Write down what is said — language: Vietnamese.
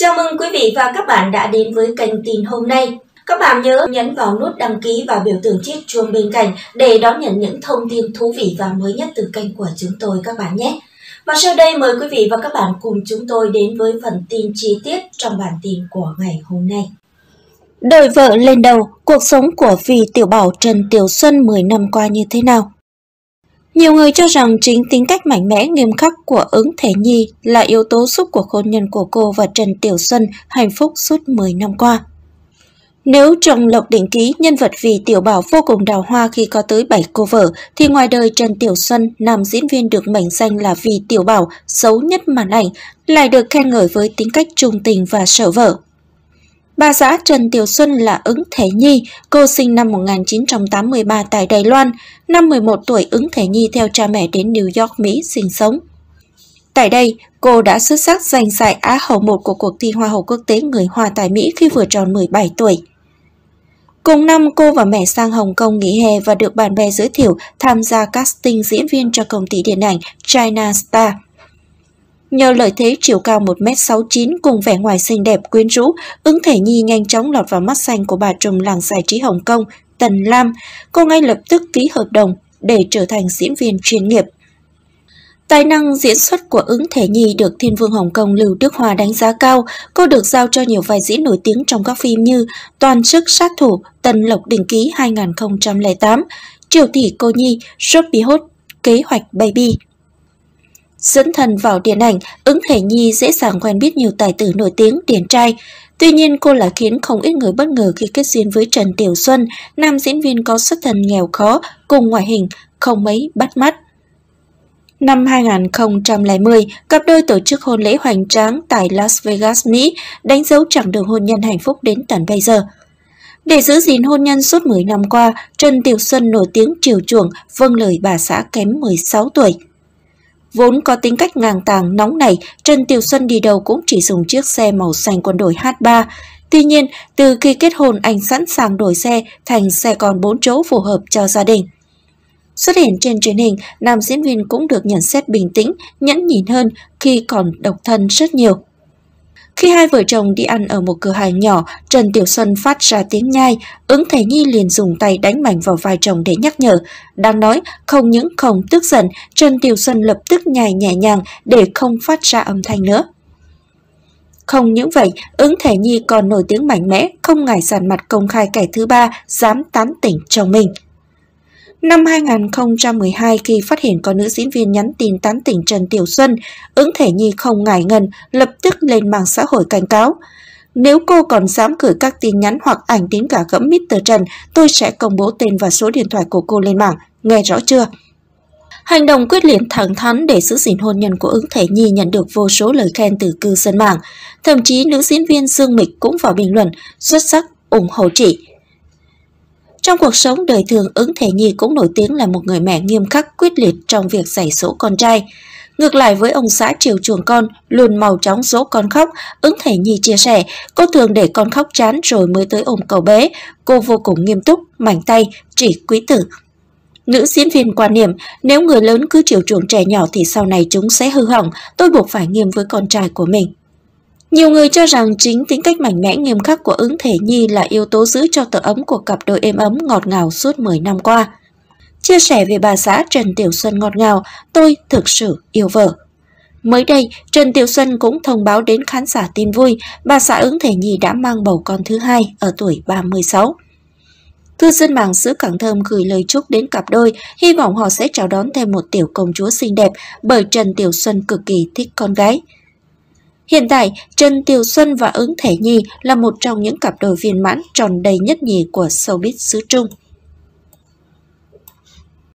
Chào mừng quý vị và các bạn đã đến với kênh tin hôm nay. Các bạn nhớ nhấn vào nút đăng ký và biểu tượng chiếc chuông bên cạnh để đón nhận những thông tin thú vị và mới nhất từ kênh của chúng tôi các bạn nhé. Và sau đây mời quý vị và các bạn cùng chúng tôi đến với phần tin chi tiết trong bản tin của ngày hôm nay. Đời vợ lên đầu, cuộc sống của vị tiểu bảo Trần Tiểu Xuân 10 năm qua như thế nào? Nhiều người cho rằng chính tính cách mạnh mẽ nghiêm khắc của ứng thể Nhi là yếu tố giúp cuộc hôn nhân của cô và Trần Tiểu Xuân hạnh phúc suốt 10 năm qua. Nếu trong Lộc Đỉnh Ký, nhân vật vì Tiểu Bảo vô cùng đào hoa khi có tới 7 cô vợ, thì ngoài đời Trần Tiểu Xuân, nam diễn viên được mệnh danh là vì Tiểu Bảo xấu nhất màn ảnh, lại được khen ngợi với tính cách trung tình và sở vợ. Bà xã Trần Tiểu Xuân là ứng thể Nhi, cô sinh năm 1983 tại Đài Loan, năm 11 tuổi ứng thể Nhi theo cha mẹ đến New York, Mỹ sinh sống. Tại đây, cô đã xuất sắc giành giải Á hậu 1 của cuộc thi Hoa hậu quốc tế người Hoa tại Mỹ khi vừa tròn 17 tuổi. Cùng năm, cô và mẹ sang Hồng Kông nghỉ hè và được bạn bè giới thiệu tham gia casting diễn viên cho công ty điện ảnh China Star – Nhờ lợi thế chiều cao 1m69 cùng vẻ ngoài xinh đẹp quyến rũ, ứng thể nhi nhanh chóng lọt vào mắt xanh của bà trùm làng giải trí Hồng Kông, Tần Lam. Cô ngay lập tức ký hợp đồng để trở thành diễn viên chuyên nghiệp. Tài năng diễn xuất của ứng thể nhi được Thiên Vương Hồng Kông Lưu Đức Hòa đánh giá cao. Cô được giao cho nhiều vai diễn nổi tiếng trong các phim như Toàn chức sát thủ, Tần Lộc Đình Ký 2008, Triều Thị Cô Nhi, Shop Bihot, Kế hoạch Baby Dẫn thần vào điện ảnh, ứng thể nhi dễ dàng quen biết nhiều tài tử nổi tiếng, điển trai. Tuy nhiên cô lại khiến không ít người bất ngờ khi kết duyên với Trần Tiểu Xuân, nam diễn viên có xuất thân nghèo khó, cùng ngoại hình, không mấy bắt mắt. Năm 2010, cặp đôi tổ chức hôn lễ hoành tráng tại Las Vegas, Mỹ, đánh dấu chặng đường hôn nhân hạnh phúc đến tận bây giờ. Để giữ gìn hôn nhân suốt 10 năm qua, Trần Tiểu Xuân nổi tiếng chiều chuộng, vâng lời bà xã kém 16 tuổi. Vốn có tính cách ngang tàng nóng nảy, Trần Tiểu Xuân đi đâu cũng chỉ dùng chiếc xe màu xanh quân đội H3. Tuy nhiên, từ khi kết hôn anh sẵn sàng đổi xe thành xe con bốn chỗ phù hợp cho gia đình. Xuất hiện trên truyền hình, nam diễn viên cũng được nhận xét bình tĩnh, nhẫn nhịn hơn khi còn độc thân rất nhiều. Khi hai vợ chồng đi ăn ở một cửa hàng nhỏ, Trần Tiểu Xuân phát ra tiếng nhai, ứng thầy nhi liền dùng tay đánh mạnh vào vai chồng để nhắc nhở. Đang nói, không những không tức giận, Trần Tiểu Xuân lập tức nhai nhẹ nhàng để không phát ra âm thanh nữa. Không những vậy, ứng thể nhi còn nổi tiếng mạnh mẽ, không ngại giàn mặt công khai kẻ thứ ba, dám tán tỉnh chồng mình. Năm 2012 khi phát hiện có nữ diễn viên nhắn tin tán tỉnh Trần Tiểu Xuân, ứng thể nhi không ngại ngần, lập tức lên mạng xã hội cảnh cáo. Nếu cô còn dám gửi các tin nhắn hoặc ảnh tính cả gẫm Mr. Trần, tôi sẽ công bố tên và số điện thoại của cô lên mạng, nghe rõ chưa? Hành động quyết liệt thẳng thắn để giữ gìn hôn nhân của ứng thể nhi nhận được vô số lời khen từ cư dân mạng. Thậm chí nữ diễn viên Dương Mịch cũng vào bình luận, xuất sắc, ủng hộ chị. Trong cuộc sống đời thường, ứng thể Nhi cũng nổi tiếng là một người mẹ nghiêm khắc quyết liệt trong việc dạy dỗ con trai. Ngược lại với ông xã chiều chuồng con, luôn mau chóng dỗ con khóc, ứng Thể Nhi chia sẻ, cô thường để con khóc chán rồi mới tới ôm cậu bé. Cô vô cùng nghiêm túc, mảnh tay, chỉ quý tử. Nữ diễn viên quan niệm, nếu người lớn cứ chiều chuộng trẻ nhỏ thì sau này chúng sẽ hư hỏng, tôi buộc phải nghiêm với con trai của mình. Nhiều người cho rằng chính tính cách mạnh mẽ nghiêm khắc của ứng thể nhi là yếu tố giữ cho tổ ấm của cặp đôi êm ấm ngọt ngào suốt 10 năm qua. Chia sẻ về bà xã Trần Tiểu Xuân ngọt ngào, tôi thực sự yêu vợ. Mới đây, Trần Tiểu Xuân cũng thông báo đến khán giả tin vui bà xã ứng thể nhi đã mang bầu con thứ hai ở tuổi 36. Thư dân mạng xứ Cảng Thơm gửi lời chúc đến cặp đôi, hy vọng họ sẽ chào đón thêm một tiểu công chúa xinh đẹp bởi Trần Tiểu Xuân cực kỳ thích con gái. Hiện tại, Trần Tiểu Xuân và Ứng Thể Nhi là một trong những cặp đôi viên mãn tròn đầy nhất nhì của showbiz xứ Trung.